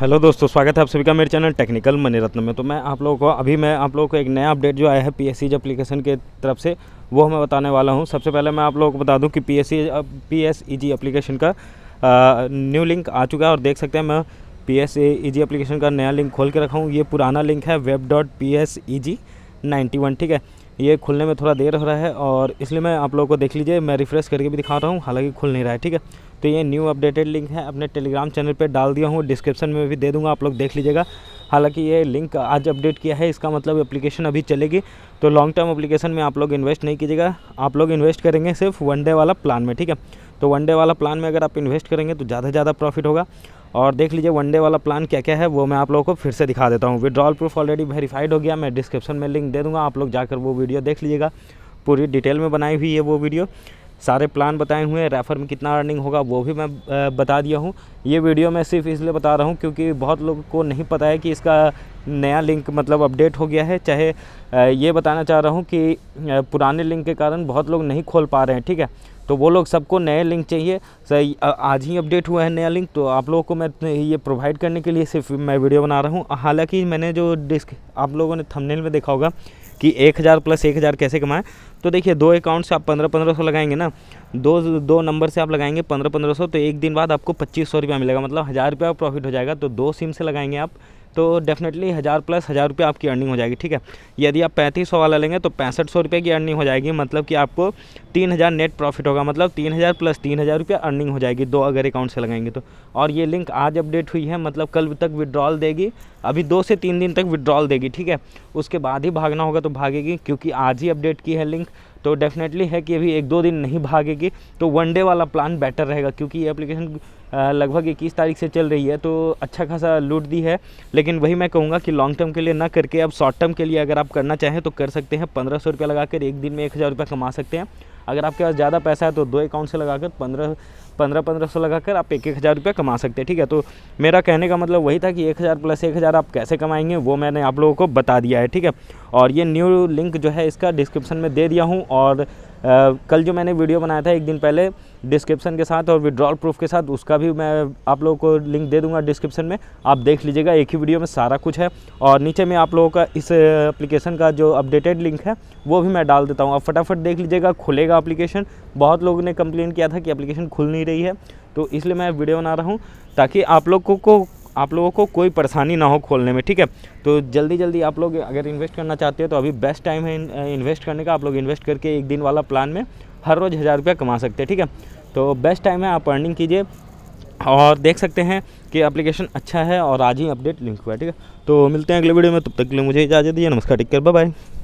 hello दोस्तों स्वागत है आप सभी का मेरे चैनल टेक्निकल मनी रत्न में तो मैं आप लोगों को अभी मैं आप लोगों को एक नया अपडेट जो आया है पीएससी एप्लीकेशन के तरफ से वो मैं बताने वाला हूं सबसे पहले मैं आप लोगों को बता दूं कि पीएससी पीएसईजी एप्लीकेशन का न्यू लिंक आ चुका है और देख सकते हैं मैं पी एस एप्लीकेशन का नया लिंक खोल के रखा हूँ ये पुराना लिंक है web dot P S E G ninety one ठीक है ये खुलने में थोड़ा देर हो रहा है और इसलिए मैं आप लोगों को देख लीजिए मैं रिफ़्रेश करके भी दिखा रहा हूँ हालांकि खुल नहीं रहा है ठीक है तो ये न्यू अपडेटेड लिंक है अपने टेलीग्राम चैनल पर डाल दिया हूँ डिस्क्रिप्शन में भी दे दूँगा आप लोग देख लीजिएगा हालांकि ये लिंक आज अपडेट किया है इसका मतलब अप्लीकेशन अभी चलेगी तो लॉन्ग टर्म अप्लीकेशन में आप लोग इन्वेस्ट नहीं कीजिएगा आप लोग इन्वेस्ट करेंगे सिर्फ वन डे वाला प्लान में ठीक है तो वन डे वाला प्लान में अगर आप इन्वेस्ट करेंगे तो ज़्यादा से ज़्यादा प्रॉफिट होगा और देख लीजिए वनडे वाला प्लान क्या क्या है वो मैं आप लोगों को फिर से दिखा देता हूँ विड्रॉल प्रूफ ऑलरेडी वेरीफाइड हो गया मैं डिस्क्रिप्शन में लिंक दे दूँगा आप लोग जाकर वो वीडियो देख लीजिएगा पूरी डिटेल में बनाई हुई है वो वीडियो सारे प्लान बताए हुए हैं रेफर में कितना अर्निंग होगा वो भी मैं बता दिया हूँ ये वीडियो मैं सिर्फ इसलिए बता रहा हूँ क्योंकि बहुत लोगों को नहीं पता है कि इसका नया लिंक मतलब अपडेट हो गया है चाहे ये बताना चाह रहा हूँ कि पुराने लिंक के कारण बहुत लोग नहीं खोल पा रहे हैं ठीक है तो वो लोग सबको नए लिंक चाहिए सही आज ही अपडेट हुआ है नया लिंक तो आप लोगों को मैं तो ये प्रोवाइड करने के लिए सिर्फ मैं वीडियो बना रहा हूँ हालांकि मैंने जो डिस्क आप लोगों ने थंबनेल में देखा होगा कि एक हज़ार प्लस एक हज़ार कैसे कमाएं तो देखिए दो अकाउंट से आप पंद्रह पंद्रह सौ लगाएंगे ना दो दो नंबर से आप लगाएंगे पंद्रह पंद्रह सौ तो एक दिन बाद आपको पच्चीस सौ रुपया मिलेगा मतलब हज़ार रुपया प्रॉफिट हो जाएगा तो दो सिम से लगाएंगे आप तो डेफिनेटली हज़ार प्लस हज़ार रुपये आपकी अर्निंग हो जाएगी ठीक है यदि आप पैंतीस सौ वाला लेंगे तो पैंसठ सौ रुपये की अर्निंग हो जाएगी मतलब कि आपको तीन हज़ार नेट प्रॉफिट होगा मतलब तीन हज़ार प्लस तीन हज़ार रुपया अर्निंग हो जाएगी दो अगर अकाउंट से लगाएंगे तो और ये लिंक आज अपडेट हुई है मतलब कल तक विड्रॉल देगी अभी दो से तीन दिन तक विड्रॉल देगी ठीक है उसके बाद ही भागना होगा तो भागेगी क्योंकि आज ही अपडेट की है लिंक तो डेफिनेटली है कि अभी एक दो दिन नहीं भागेगी तो वन डे वाला प्लान बेटर रहेगा क्योंकि ये एप्लीकेशन लगभग इक्कीस तारीख से चल रही है तो अच्छा खासा लूट दी है लेकिन वही मैं कहूँगा कि लॉन्ग टर्म के लिए ना करके अब शॉर्ट टर्म के लिए अगर आप करना चाहें तो कर सकते हैं पंद्रह सौ रुपया लगा कर एक दिन में एक हज़ार रुपया कमा सकते हैं अगर आपके पास ज़्यादा पैसा है तो दो अकाउंट से लगाकर पंद्रह पंद्रह पंद्रह सौ लगा कर आप एक एक हज़ार रुपया कमा सकते हैं ठीक है तो मेरा कहने का मतलब वही था कि एक हज़ार प्लस एक हज़ार आप कैसे कमाएंगे वो मैंने आप लोगों को बता दिया है ठीक है और ये न्यू लिंक जो है इसका डिस्क्रिप्शन में दे दिया हूँ और कल जो मैंने वीडियो बनाया था एक दिन पहले डिस्क्रिप्शन के साथ और विड्रॉल प्रूफ के साथ उसका भी मैं आप लोगों को लिंक दे दूंगा डिस्क्रिप्शन में आप देख लीजिएगा एक ही वीडियो में सारा कुछ है और नीचे में आप लोगों का इस एप्लीकेशन का जो अपडेटेड लिंक है वो भी मैं डाल देता हूँ आप फटाफट देख लीजिएगा खुलेगा अप्लीकेशन बहुत लोगों ने कंप्लेन किया था कि अप्लीकेशन खुल नहीं रही है तो इसलिए मैं वीडियो बना रहा हूँ ताकि आप लोग को, को आप लोगों को कोई परेशानी ना हो खोलने में ठीक है तो जल्दी जल्दी आप लोग अगर इन्वेस्ट करना चाहते हो तो अभी बेस्ट टाइम है इन्वेस्ट करने का आप लोग इन्वेस्ट करके एक दिन वाला प्लान में हर रोज़ हज़ार रुपया कमा सकते हैं ठीक है तो बेस्ट टाइम है आप अर्निंग कीजिए और देख सकते हैं कि एप्लीकेशन अच्छा है और आज ही अपडेट लिंक हुआ है ठीक है तो मिलते हैं अगले वीडियो में तब तक के लिए मुझे इजाज़त दीजिए नमस्कार टिक कर बाय